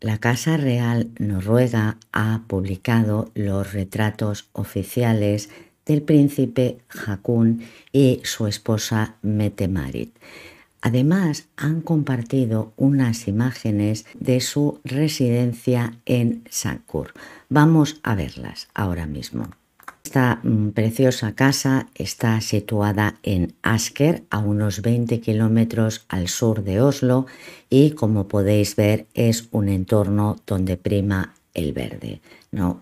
La Casa Real noruega ha publicado los retratos oficiales del príncipe Hakun y su esposa Mette Marit. Además, han compartido unas imágenes de su residencia en Sankur. Vamos a verlas ahora mismo. Esta mm, preciosa casa está situada en Asker, a unos 20 kilómetros al sur de Oslo, y como podéis ver es un entorno donde prima el verde.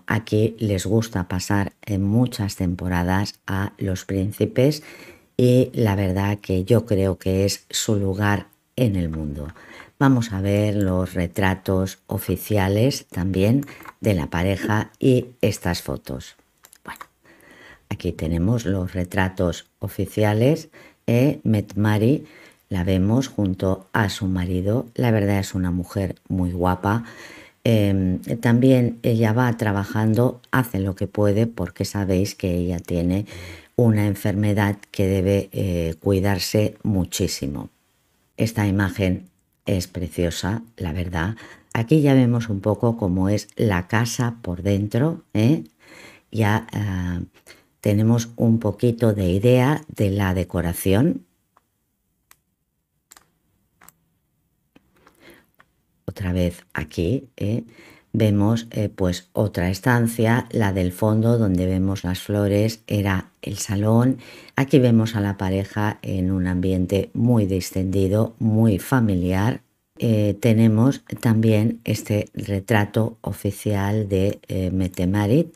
Aquí les gusta pasar en muchas temporadas a los príncipes y la verdad que yo creo que es su lugar en el mundo. Vamos a ver los retratos oficiales también de la pareja y estas fotos. Aquí tenemos los retratos oficiales. ¿eh? Met Metmari la vemos junto a su marido. La verdad es una mujer muy guapa. Em, también ella va trabajando, hace lo que puede porque sabéis que ella tiene una enfermedad que debe eh, cuidarse muchísimo. Esta imagen es preciosa, la verdad. Aquí ya vemos un poco cómo es la casa por dentro. ¿eh? Ya ah, tenemos un poquito de idea de la decoración. Otra vez aquí ¿eh? vemos eh, pues otra estancia, la del fondo donde vemos las flores era el salón. Aquí vemos a la pareja en un ambiente muy distendido, muy familiar. Eh, tenemos también este retrato oficial de Metemarit,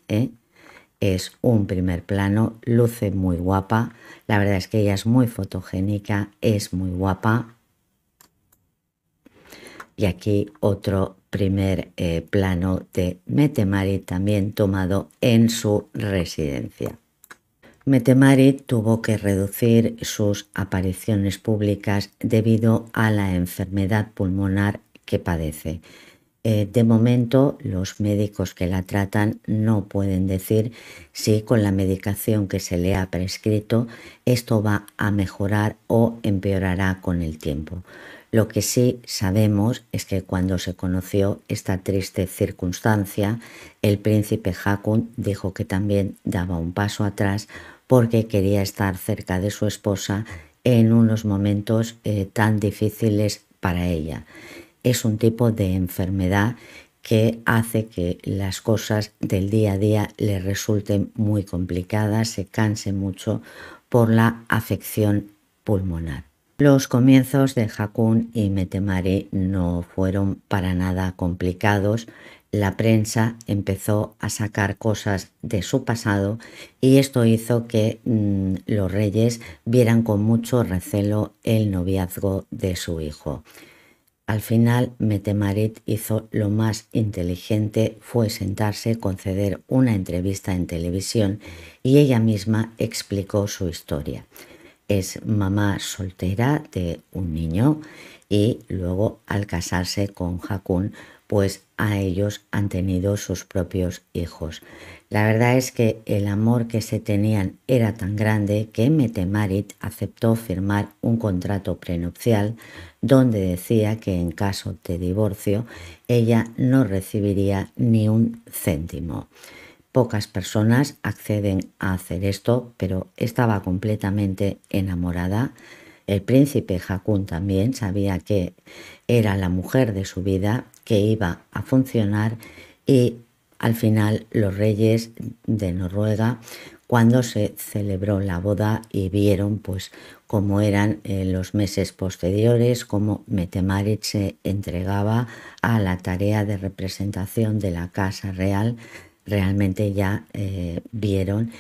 es un primer plano, luce muy guapa, la verdad es que ella es muy fotogénica, es muy guapa. Y aquí otro primer eh, plano de Metemari también tomado en su residencia. Metemari tuvo que reducir sus apariciones públicas debido a la enfermedad pulmonar que padece eh, de momento, los médicos que la tratan no pueden decir si con la medicación que se le ha prescrito esto va a mejorar o empeorará con el tiempo. Lo que sí sabemos es que cuando se conoció esta triste circunstancia, el príncipe Hakun dijo que también daba un paso atrás porque quería estar cerca de su esposa en unos momentos eh, tan difíciles para ella es un tipo de enfermedad que hace que las cosas del día a día le resulten muy complicadas, se canse mucho por la afección pulmonar. Los comienzos de Hakun y Metemari no fueron para nada complicados. La prensa empezó a sacar cosas de su pasado y esto hizo que mm, los reyes vieran con mucho recelo el noviazgo de su hijo. Al final, Metemarit hizo lo más inteligente, fue sentarse, conceder una entrevista en televisión y ella misma explicó su historia es mamá soltera de un niño y luego al casarse con Hakun, pues a ellos han tenido sus propios hijos. La verdad es que el amor que se tenían era tan grande que Metemarit aceptó firmar un contrato prenupcial donde decía que en caso de divorcio ella no recibiría ni un céntimo. Pocas personas acceden a hacer esto, pero estaba completamente enamorada. El príncipe Hakun también sabía que era la mujer de su vida, que iba a funcionar y al final los reyes de Noruega cuando se celebró la boda y vieron pues cómo eran eh, los meses posteriores, cómo Metemarit se entregaba a la tarea de representación de la Casa Real realmente ya eh, vieron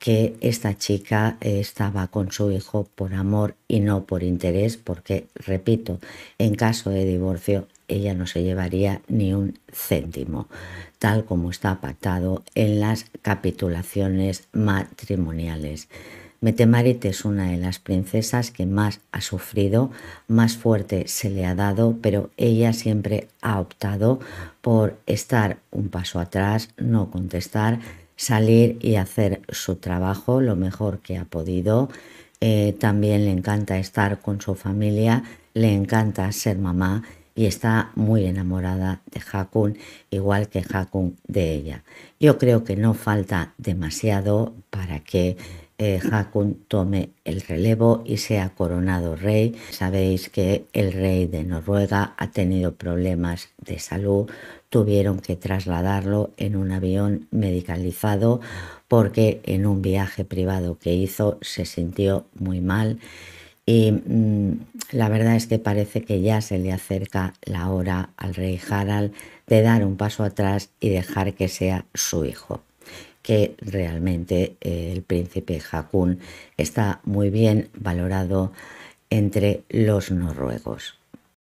que esta chica eh, estaba con su hijo por amor y no por interés, porque, repito, en caso de divorcio ella no se llevaría ni un céntimo, tal como está pactado en las capitulaciones matrimoniales. Metemarit es una de las princesas que más ha sufrido, más fuerte se le ha dado, pero ella siempre ha optado por estar un paso atrás, no contestar, salir y hacer su trabajo lo mejor que ha podido. Eh, también le encanta estar con su familia, le encanta ser mamá y está muy enamorada de Hakun, igual que Hakun de ella. Yo creo que no falta demasiado para que eh, Hakun tome el relevo y sea coronado rey. Sabéis que el rey de Noruega ha tenido problemas de salud, tuvieron que trasladarlo en un avión medicalizado porque en un viaje privado que hizo se sintió muy mal y mm, la verdad es que parece que ya se le acerca la hora al rey Harald de dar un paso atrás y dejar que sea su hijo que realmente eh, el príncipe Hakun está muy bien valorado entre los noruegos.